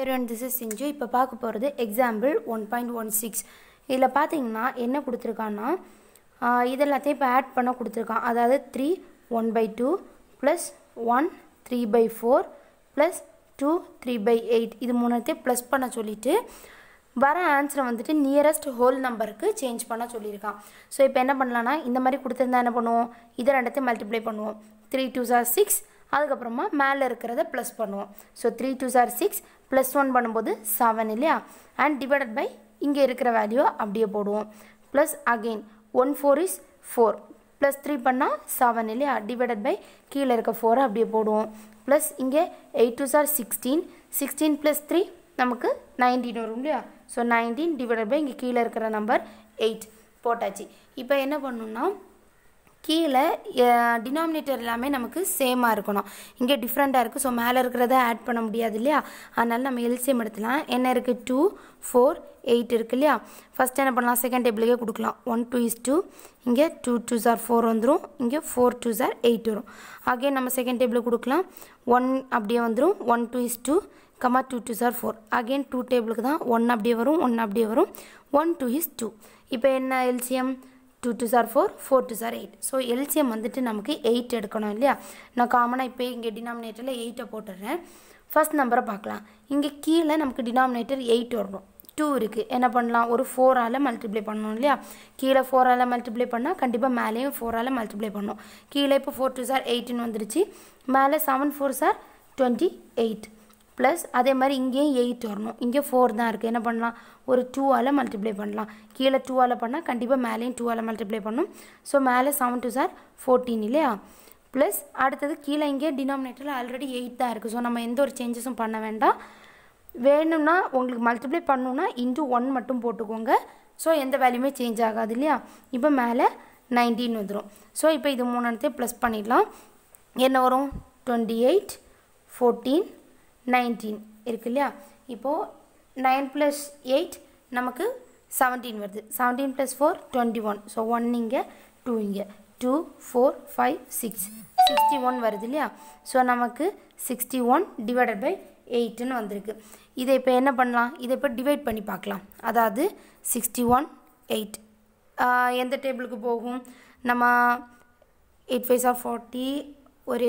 Aaron this is செஞ்சு இப்போ பார்க்க போகிறது example one point one six இதில் பார்த்தீங்கன்னா என்ன கொடுத்துருக்கான்னா இதெல்லாத்தையும் இப்போ ஆட் பண்ண கொடுத்துருக்கான் அதாவது three one by two plus one three by four plus two three by eight இது மூணுத்தையும் ப்ளஸ் பண்ண சொல்லிவிட்டு வர ஆன்சரை வந்துட்டு நியரஸ்ட் ஹோல் நம்பருக்கு சேஞ்ச் பண்ண சொல்லியிருக்கான் ஸோ இப்போ என்ன பண்ணலான்னா இந்த மாதிரி கொடுத்துருந்தா என்ன பண்ணுவோம் இதை ரெண்டத்தையும் மல்டிப்ளை பண்ணுவோம் த்ரீ டூ சார் சிக்ஸ் அதுக்கப்புறமா மேலே இருக்கிறத ப்ளஸ் பண்ணுவோம் so three two are six plus one பண்ணும்போது செவன் இல்லையா அண்ட் டிவைடட் பை இங்கே இருக்கிற வேல்யூ அப்படியே போடுவோம் plus again one four is four plus three பண்ணால் செவன் இல்லையா டிவைடட் பை கீழே இருக்க ஃபோரை அப்படியே போடுவோம் ப்ளஸ் இங்கே eight two are sixteen sixteen plus three நமக்கு நைன்டீன் வரும் இல்லையா ஸோ நைன்டீன் டிவைடட் பை இங்கே கீழே இருக்கிற நம்பர் எயிட் போட்டாச்சு இப்போ என்ன பண்ணணுன்னா கீழே டினாமினேட்டர் எல்லாமே நமக்கு சேமாக இருக்கணும் இங்கே டிஃப்ரெண்ட்டாக இருக்குது ஸோ மேலே இருக்கிறத ஆட் பண்ண முடியாது இல்லையா அதனால் நம்ம எல்சியம் எடுத்துலாம் என்ன இருக்குது டூ ஃபோர் எயிட் இருக்குது இல்லையா ஃபஸ்ட் என்ன பண்ணலாம் செகண்ட் டேபிளுக்கே கொடுக்கலாம் ஒன் டூ இஸ் டூ இங்கே டூ டூ சார் ஃபோர் வந்துடும் இங்கே ஃபோர் டூ சார் எயிட் வரும் அகெயின் நம்ம செகண்ட் டேபிளுக்கு கொடுக்கலாம் ஒன் அப்படியே வந்துடும் one two is two comma two two are four again two டேபிளுக்கு தான் ஒன் அப்படியே வரும் ஒன் அப்படியே வரும் ஒன் டூ இஸ் டூ இப்போ என்ன LCM two two are four four two are eight so LCM வந்துட்டு நமக்கு எயிட் எடுக்கணும் இல்லையா நான் காமனாக இப்போ இங்கே டினாமினேட்டரில் எயிட்டை போட்டுடுறேன் ஃபஸ்ட் நம்பரை பார்க்கலாம் இங்கே கீழே நமக்கு டினாமினேட்டர் எயிட் வரணும் டூ இருக்குது என்ன பண்ணலாம் ஒரு ஃபோரால் மல்டிப்ளை பண்ணணும் இல்லையா கீழே ஃபோரால் மல்டிப்ளை பண்ணால் கண்டிப்பாக மேலேயும் ஃபோரால் மல்டிப்ளை பண்ணணும் கீழே இப்போ ஃபோர் டூ சார் எயிட்டுன்னு வந்துருச்சு மேலே seven four are twenty eight plus அதே மாதிரி இங்கேயும் எயிட் வரணும் இங்கே ஃபோர் தான் இருக்குது என்ன பண்ணலாம் ஒரு டூவால் மல்டிப்ளை பண்ணலாம் கீழே டூவால் பண்ணால் கண்டிப்பாக மேலேயும் டூவால் மல்டிப்ளை பண்ணும் ஸோ மேலே செவன் டூ சார் ஃபோர்டீன் இல்லையா ப்ளஸ் அடுத்தது கீழே இங்கே டினாமினேட்டரில் ஆல்ரெடி எயிட் தான் இருக்குது ஸோ நம்ம எந்த ஒரு சேஞ்சஸும் பண்ண வேண்டாம் வேணும்னா உங்களுக்கு மல்டிப்ளை பண்ணணுன்னா இன்ட்டு ஒன் மட்டும் போட்டுக்கோங்க ஸோ எந்த வேல்யூமே சேஞ்ச் ஆகாது இல்லையா இப்போ மேலே நைன்டீன் வந்துடும் ஸோ இப்போ இது மூணு இடத்தையும் ப்ளஸ் பண்ணிடலாம் என்ன வரும் டுவெண்ட்டி எயிட் ஃபோர்டீன் நைன்டீன் இருக்கு இல்லையா இப்போது நைன் ப்ளஸ் எயிட் நமக்கு செவன்டீன் வருது seventeen plus four twenty one so one இங்கே டூ இங்கே two four five six sixty one வருது இல்லையா ஸோ நமக்கு சிக்ஸ்டி ஒன் டிவைடட் பை எயிட்டுன்னு வந்திருக்கு இதை இப்போ என்ன பண்ணலாம் இதை இப்போ டிவைட் பண்ணி பார்க்கலாம் அதாவது சிக்ஸ்டி ஒன் எயிட் எந்த டேபிளுக்கு போகும் நம்ம எயிட் ஃபைவ் ஆர் ஃபார்ட்டி ஒரு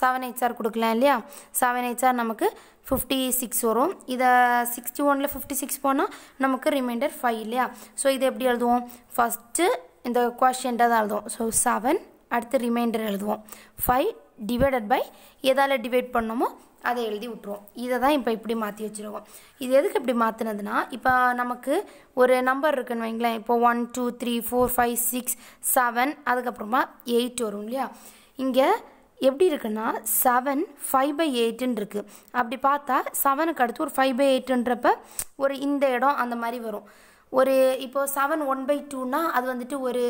செவன் எயிட் சார் கொடுக்கலாம் இல்லையா செவன் எயிட் சார் நமக்கு ஃபிஃப்டி சிக்ஸ் வரும் இதை சிக்ஸ்டி ஒனில் ஃபிஃப்டி சிக்ஸ் போனால் நமக்கு ரிமைண்டர் ஃபைவ் இல்லையா ஸோ இது எப்படி எழுதுவோம் ஃபஸ்ட்டு இந்த கொஷின்ட்டாக தான் எழுதுவோம் ஸோ செவன் அடுத்து ரிமைண்டர் எழுதுவோம் ஃபைவ் டிவைடட் பை எதால் டிவைட் பண்ணோமோ அதை எழுதி விட்ருவோம் இதை தான் இப்போ இப்படி மாற்றி வச்சுருக்கோம் இது எதுக்கு இப்படி மாற்றினதுன்னா இப்போ நமக்கு ஒரு நம்பர் இருக்குன்னு வைங்களேன் இப்போ one two three four five six seven அதுக்கப்புறமா எயிட் வரும் இல்லையா இங்கே எப்படி இருக்குன்னா செவன் ஃபைவ் பை எயிட்டுன்னு இருக்குது அப்படி பார்த்தா செவனுக்கு அடுத்து ஒரு ஃபைவ் பை எயிட்டுன்றப்ப ஒரு இந்த இடம் அந்த மாதிரி வரும் ஒரு இப்போது செவன் ஒன் பை டூனால் அது வந்துட்டு ஒரு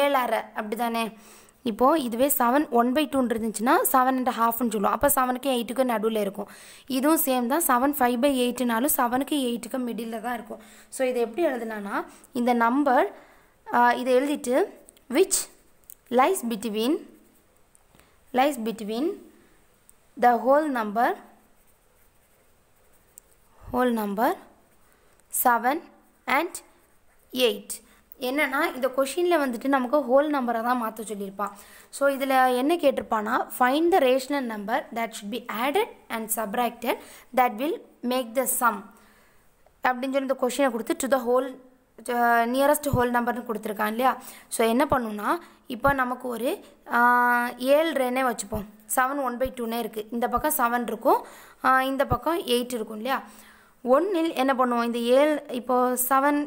ஏழரை அப்படி தானே இப்போது இதுவே செவன் ஒன் பை டூன் இருந்துச்சுன்னா செவன் அண்ட் ஹாஃப்னு சொல்லுவோம் அப்போ செவனுக்கு எயிட்டுக்கு நடுவில் இருக்கும் இதுவும் சேம் தான் செவன் ஃபைவ் பை எயிட்டுனாலும் செவனுக்கு எயிட்டுக்கு மிடில் தான் இருக்கும் ஸோ இதை எப்படி எழுதுனான்னா இந்த நம்பர் இதை எழுதிட்டு which lies between lies between the whole number whole number 7 and 8 என்னென்னா இந்த கொஷினில் வந்துட்டு நமக்கு ஹோல் நம்பரை தான் மாற்ற சொல்லியிருப்பான் ஸோ இதில் என்ன கேட்டிருப்பான்னா find the rational number that should be added and subtracted that will make the sum அப்படின்னு சொல்லி இந்த கொஷினை கொடுத்து to the whole nearest whole நம்பர்னு கொடுத்துருக்கான் இல்லையா ஸோ என்ன பண்ணுன்னா இப்போ நமக்கு ஒரு ஏழு ரேனே வச்சுப்போம் செவன் ஒன் பை டூனே இருக்குது இந்த பக்கம் செவன் இருக்கும் இந்த பக்கம் எயிட் இருக்கும் இல்லையா ஒன்னில் என்ன பண்ணுவோம் இந்த ஏழு இப்போது செவன்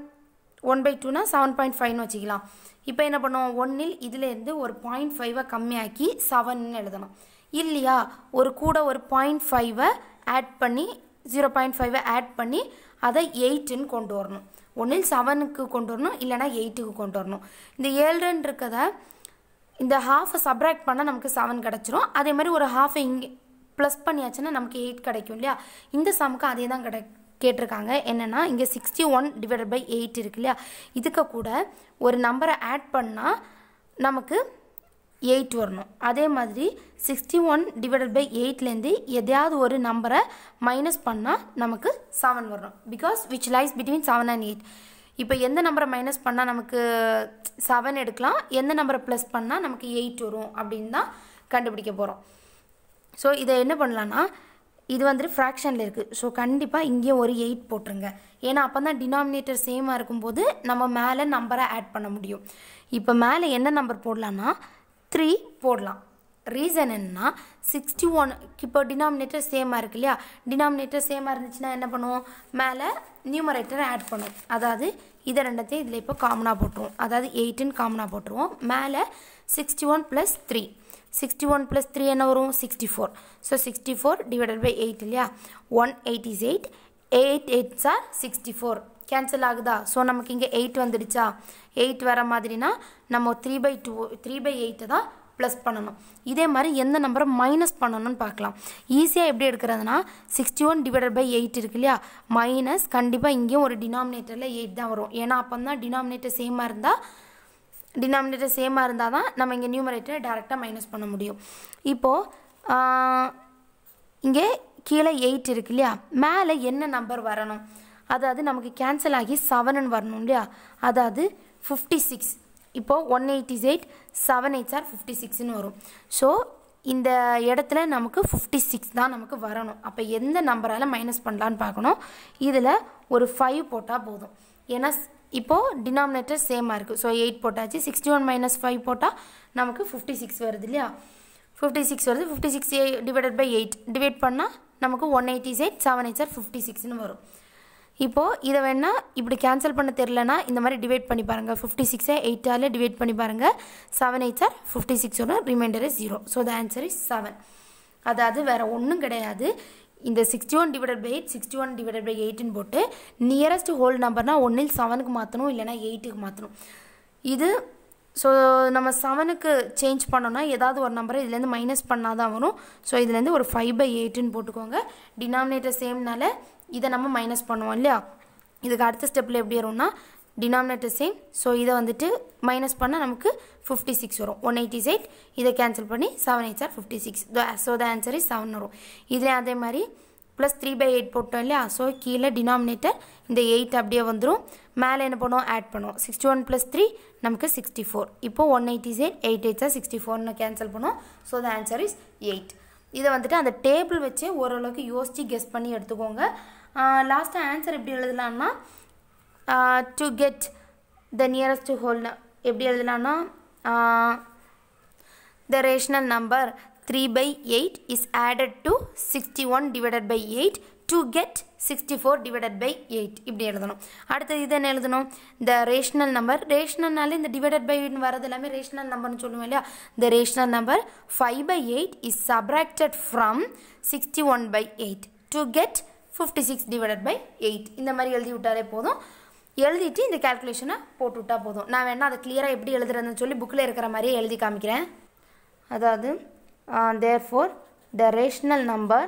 ஒன் பை டூனா செவன் பாயிண்ட் ஃபைவ்னு வச்சுக்கலாம் இப்போ என்ன பண்ணுவோம் ஒன்னில் இதிலேருந்து ஒரு பாயிண்ட் ஃபைவை கம்மியாக்கி செவன்னு எழுதணும் இல்லையா ஒரு கூட ஒரு பாயிண்ட் ஃபைவை ஆட் பண்ணி ஜீரோ பாயிண்ட் ஃபைவை ஆட் பண்ணி அதை எயிட்டுன்னு கொண்டு வரணும் ஒன்றில் செவனுக்கு கொண்டு வரணும் இல்லைனா எயிட்டுக்கு கொண்டு வரணும் இந்த ஏழுன்னு இருக்கத இந்த ஹாஃபை சப்ராக்ட் பண்ணால் நமக்கு செவன் கிடச்சிரும் அதே மாதிரி ஒரு ஹாஃபை இங்கே ப்ளஸ் பண்ணியாச்சுன்னா நமக்கு எயிட் கிடைக்கும் இல்லையா இந்த சமுக்கு அதே தான் கிடை கேட்டிருக்காங்க என்னென்னா இங்கே sixty one divide by eight இருக்கு இல்லையா இதுக்கு கூட ஒரு நம்பரை ஆட் பண்ணால் நமக்கு எயிட் வரணும் அதே மாதிரி சிக்ஸ்டி ஒன் டிவைடட் பை எயிட்லேருந்து எதையாவது ஒரு நம்பரை மைனஸ் பண்ணால் நமக்கு செவன் வரணும் because which lies between seven and eight இப்போ எந்த நம்பரை மைனஸ் பண்ணால் நமக்கு செவன் எடுக்கலாம் எந்த நம்பரை ப்ளஸ் பண்ணால் நமக்கு எயிட் வரும் அப்படின்னு தான் கண்டுபிடிக்க போகிறோம் ஸோ இதை என்ன பண்ணலான்னா இது வந்துட்டு ஃப்ராக்ஷனில் இருக்குது ஸோ கண்டிப்பாக இங்கேயும் ஒரு எயிட் போட்டுருங்க ஏன்னா அப்போ தான் டினாமினேட்டர் சேமாக இருக்கும்போது நம்ம மேலே நம்பரை ஆட் பண்ண முடியும் இப்போ மேலே என்ன நம்பர் போடலான்னா த்ரீ போடலாம் ரீசன் என்னன்னா சிக்ஸ்டி ஒன் இப்போ டினாமினேட்டர் சேமாக இருக்கு இல்லையா டினாமினேட்டர் சேமாக இருந்துச்சுன்னா என்ன பண்ணுவோம் மேலே நியூமரேட்டரை ஆட் பண்ணுவோம் அதாவது இதை ரெண்டத்தையும் இதில் இப்போ காமனாக போட்டுருவோம் அதாவது எயிட்டுன்னு காமனாக போட்டுருவோம் மேலே sixty one plus three sixty one plus three என்ன வரும் sixty four so sixty four divided by eight இல்லையா one eight is eight eight eights are sixty four cancel ஆகுதா ஸோ நமக்கு இங்கே எயிட் வந்துடுச்சா எயிட் வர மாதிரினா நம்ம three by two three by எயிட்டை தான் ப்ளஸ் பண்ணணும் இதே மாதிரி எந்த நம்பரை மைனஸ் பண்ணணும்னு பார்க்கலாம் ஈஸியாக எப்படி எடுக்கிறதுனா sixty one divided by eight இருக்கு இல்லையா மைனஸ் கண்டிப்பாக இங்கேயும் ஒரு டினாமினேட்டரில் எயிட் தான் வரும் ஏன்னா அப்போ தான் டினாமினேட்டர் சேமாக இருந்தால் டினாமினேட்டர் சேமாக இருந்தால் தான் நம்ம இங்கே நியூமரேட்டரை டேரெக்டாக மைனஸ் பண்ண முடியும் இப்போது இங்கே கீழே எயிட் இருக்கு இல்லையா மேலே என்ன நம்பர் வரணும் அதாவது நமக்கு கேன்சல் ஆகி செவனன் வரணும் இல்லையா அதாவது ஃபிஃப்டி சிக்ஸ் இப்போது one eighty eight seven eight are fifty சிக்ஸ்னு வரும் ஸோ இந்த இடத்துல நமக்கு ஃபிஃப்டி சிக்ஸ் தான் நமக்கு வரணும் அப்போ எந்த நம்பரால் மைனஸ் பண்ணலான்னு பார்க்கணும் இதில் ஒரு ஃபைவ் போட்டால் போதும் ஏன்னா இப்போது டினாமினேட்டர் சேமாக இருக்குது ஸோ எயிட் போட்டாச்சு சிக்ஸ்டி ஒன் மைனஸ் ஃபைவ் போட்டால் நமக்கு ஃபிஃப்டி சிக்ஸ் வருது இல்லையா ஃபிஃப்டி சிக்ஸ் வருது fifty six divided by eight divide பண்ணால் நமக்கு one eighty eight seven eight are fifty சிக்ஸ்னு வரும் இப்போது இதை வேணால் இப்படி கேன்சல் பண்ண தெரிலனா இந்த மாதிரி டிவைட் பண்ணி பாருங்கள் ஃபிஃப்டி சிக்ஸை எயிட்டாலே டிவைட் பண்ணி பாருங்கள் செவன் எயிட் சார் ஃபிஃப்டி சிக்ஸோட reminder is zero so the answer is seven அதாவது வேறு ஒன்றும் கிடையாது இந்த sixty one divided by eight sixty one divided by எயிட்டுன்னு போட்டு நியரஸ்ட் ஹோல் நம்பர்னால் ஒன்றில் செவனுக்கு மாற்றணும் இல்லைனா எயிட்டுக்கு மாற்றணும் இது ஸோ நம்ம செவனுக்கு சேஞ்ச் பண்ணோன்னா ஏதாவது ஒரு நம்பரை இதுலேருந்து மைனஸ் பண்ணால் தான் வரும் ஸோ இதுலேருந்து ஒரு ஃபைவ் பை எயிட்டுன்னு போட்டுக்கோங்க டினாமினேட்டர் சேம்னால இதை நம்ம மைனஸ் பண்ணுவோம் இல்லையா இதுக்கு அடுத்த ஸ்டெப்பில் எப்படி வரும்னா டினாமினேட்டர் சேம் ஸோ இதை வந்துட்டு மைனஸ் பண்ணால் நமக்கு ஃபிஃப்டி சிக்ஸ் வரும் ஒன் எயிட்டி எயிட் இதை கேன்சல் பண்ணி seven eight are fifty six so the answer is seven வரும் இதுலேயும் அதே மாதிரி ப்ளஸ் த்ரீ பை எயிட் போட்டோம் இல்லையா ஸோ கீழே டினாமினேட்டர் இந்த எயிட் அப்படியே வந்துடும் மேலே என்ன பண்ணுவோம் ஆட் பண்ணுவோம் சிக்ஸ்டி ஒன் ப்ளஸ் த்ரீ நமக்கு சிக்ஸ்டி ஃபோர் இப்போது one eighty eight eight eight are sixty ஃபோர்னு கேன்சல் பண்ணுவோம் so the answer is eight இதை வந்துட்டு அந்த டேபிள் வச்சு ஓரளவுக்கு யோசித்து கெஸ் பண்ணி எடுத்துக்கோங்க லாஸ்ட்டாக ஆன்சர் எப்படி எழுதலாம்னா to get the nearest whole எப்படி எழுதலாம்னா the rational number three by eight is added to sixty one divided by eight to get sixty four divided by eight இப்படி எழுதணும் அடுத்தது இது என்ன எழுதணும் த ரேஷ்னல் நம்பர் ரேஷ்னல்னாலே இந்த டிவைடட் பை வரது எல்லாமே ரேஷனல் நம்பர்னு சொல்லுவோம் இல்லையா the rational number five by eight is subtracted from sixty one by eight to get fifty six divided by eight இந்த மாதிரி எழுதி விட்டாலே போதும் எழுதிட்டு இந்த கேல்குலேஷனை போட்டு விட்டால் போதும் நான் வேணால் அதை கிளியராக எப்படி எழுதுறதுன்னு சொல்லி புக்கில் இருக்கிற மாதிரியே எழுதி காமிக்கிறேன் அதாவது therefore the rational number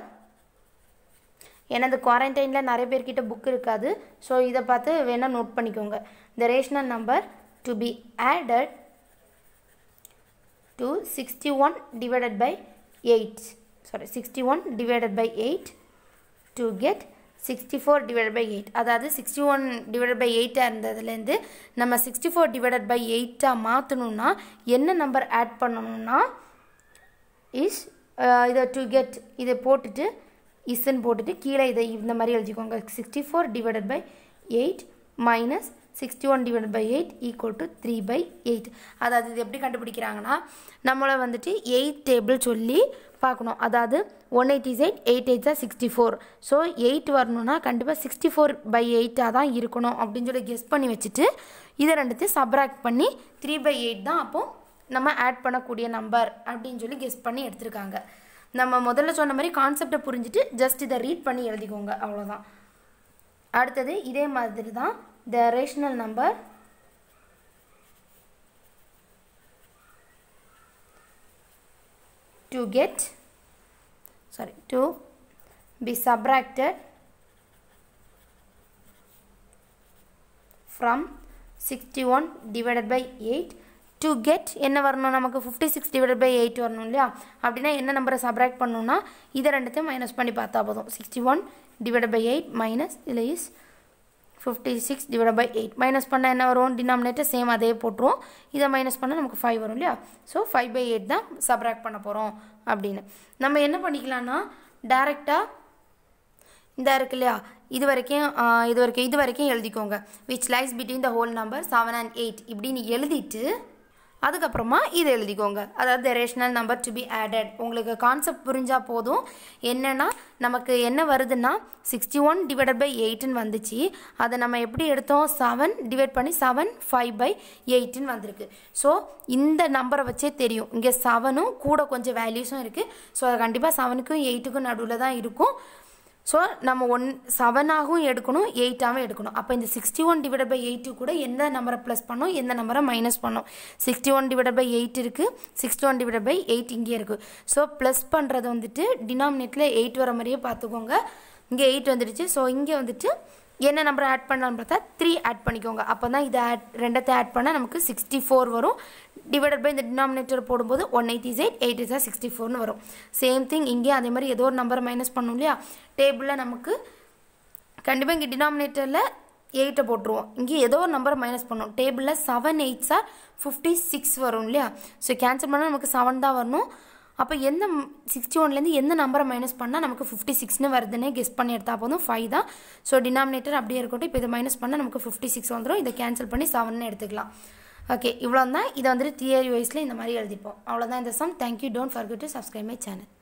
ஏன்னா இந்த குவாரண்டைனில் நிறைய பேர்கிட்ட புக் இருக்காது ஸோ இதை பார்த்து வேணால் நோட் பண்ணிக்கோங்க the rational number to be added to sixty one divided by eight sorry sixty one divided by eight to get sixty four divide by eight அதாவது சிக்ஸ்டி ஒன் டிவைட் பை எயிட்டாக இருந்ததுலேருந்து நம்ம sixty four divided by எயிட்டாக மாற்றணும்னா என்ன number add பண்ணணும்னா is இதை to get இதை போட்டுட்டு இஸ்ன்னு போட்டுட்டு கீழே இதை இந்த மாதிரி எழுதிக்கோங்க sixty four divided by eight minus sixty one divide by eight equal to three by eight அதாவது இது எப்படி கண்டுபிடிக்கிறாங்கன்னா நம்மளை வந்துட்டு எயிட் டேபிள் சொல்லி பார்க்கணும் அதாவது ஒன் எயிட்டி எயிட் எயிட் எயிட் தான் சிக்ஸ்டி ஃபோர் ஸோ எயிட் வரணும்னா கண்டிப்பாக சிக்ஸ்டி ஃபோர் பை எயிட்டாக தான் இருக்கணும் அப்படின்னு சொல்லி கெஸ் பண்ணி வச்சுட்டு இதை ரெண்டுத்தையும் சப்ராக்ட் பண்ணி த்ரீ பை எயிட் தான் அப்போது நம்ம ஆட் பண்ணக்கூடிய நம்பர் அப்படின்னு சொல்லி கெஸ் பண்ணி எடுத்திருக்காங்க நம்ம முதல்ல சொன்ன மாதிரி கான்செப்டை புரிஞ்சுட்டு ஜஸ்ட் இதை ரீட் பண்ணி எழுதிக்கோங்க அவ்வளோதான் அடுத்தது இதே மாதிரி தான் the rational number to get sorry to be subtracted from 61 divided by 8 to get என்ன வரணும் நமக்கு fifty six divide by eight வரணும் இல்லையா அப்படின்னா என்ன நம்பரை சப்ராக்ட் பண்ணணும்னா இதை ரெண்டுத்தையும் மைனஸ் பண்ணி பார்த்தா போதும் sixty one divide by eight minus இதில் is fifty six divide by eight minus பண்ணால் என்ன வரும் டினாமினேட்டர் சேம் அதே போட்டுருவோம் இதை மைனஸ் பண்ணால் நமக்கு ஃபைவ் வரும் இல்லையா ஸோ ஃபைவ் பை எயிட் தான் சப்ராக்ட் பண்ண போகிறோம் அப்படின்னு நம்ம என்ன பண்ணிக்கலாம்னா டேரெக்டாக இந்த இருக்கு இல்லையா இது வரைக்கும் இது வரைக்கும் இது வரைக்கும் எழுதிக்கோங்க which lies between the whole number seven and eight இப்படின்னு எழுதிட்டு அதுக்கப்புறமா இது எழுதிக்கோங்க அதாவது rational number to be added உங்களுக்கு கான்செப்ட் புரிஞ்சால் போதும் என்னென்னா நமக்கு என்ன வருதுன்னா சிக்ஸ்டி ஒன் டிவைடட் பை எயிட்டுன்னு வந்துச்சு அதை நம்ம எப்படி எடுத்தோம் செவன் டிவைட் பண்ணி செவன் ஃபைவ் பை எயிட்டுன்னு வந்திருக்கு ஸோ இந்த நம்பரை வச்சே தெரியும் இங்கே செவனும் கூட கொஞ்சம் வேல்யூஸும் இருக்குது ஸோ அது கண்டிப்பாக செவனுக்கும் எயிட்டுக்கும் நடுவில் தான் இருக்கும் ஸோ நம்ம ஒன் செவனாகவும் எடுக்கணும் எயிட்டாகவும் எடுக்கணும் அப்போ இந்த sixty one divide by eight கூட எந்த நம்பரை ப்ளஸ் பண்ணோம் எந்த நம்பரை மைனஸ் பண்ணோம் sixty one divide by eight இருக்குது sixty one divide by eight இங்கே இருக்குது ஸோ ப்ளஸ் பண்ணுறது வந்துட்டு டினாமினேட்டில் எயிட் வர மாதிரியே பார்த்துக்கோங்க இங்கே எயிட் வந்துடுச்சு ஸோ இங்கே வந்துட்டு என்ன நம்பரை ஆட் பண்ணலான்னு பார்த்தா த்ரீ ஆட் பண்ணிக்கோங்க அப்போ தான் இதை ஆட் ரெண்டத்தை ஆட் பண்ணால் நமக்கு சிக்ஸ்டி ஃபோர் வரும் டிவைடட் பை இந்த டினாமினேட்டர் போடும்போது one eight is eight eight இஸா சிக்ஸ்டி ஃபோர்னு வரும் சேம் திங் இங்கே அதே மாதிரி ஏதோ ஒரு நம்பரை மைனஸ் பண்ணும் இல்லையா டேபிளில் நமக்கு கண்டிப்பாக இங்கே டினாமினேட்டரில் எயிட்டை போட்டுருவோம் இங்கே ஏதோ ஒரு நம்பரை மைனஸ் பண்ணும் டேபிளில் seven eight are fifty six வரும் இல்லையா ஸோ கேன்சல் பண்ணால் நமக்கு செவன் தான் வரணும் அப்போ எந்த சிக்ஸ்டி ஒன்லேருந்து எந்த நம்பரை மைனஸ் பண்ணால் நமக்கு ஃபிஃப்டி சிக்ஸ்னு வருதுன்னே கெஸ் பண்ணி எடுத்தால் போதும் ஃபைவ் தான் ஸோ டினாமினேட்டர் அப்படியே இருக்கட்டும் இப்போ இதை மைனஸ் பண்ணால் நமக்கு ஃபிஃப்டி சிக்ஸ் வந்துடும் இதை கேன்சல் பண்ணி செவன்னு எடுத்துக்கலாம் ஓகே இவ்வளோ தான் இதை வந்துட்டு தியரி வைஸில் இந்த மாதிரி எழுதிப்போம் அவ்வளோதான் இந்த sum thank you don't forget to subscribe my channel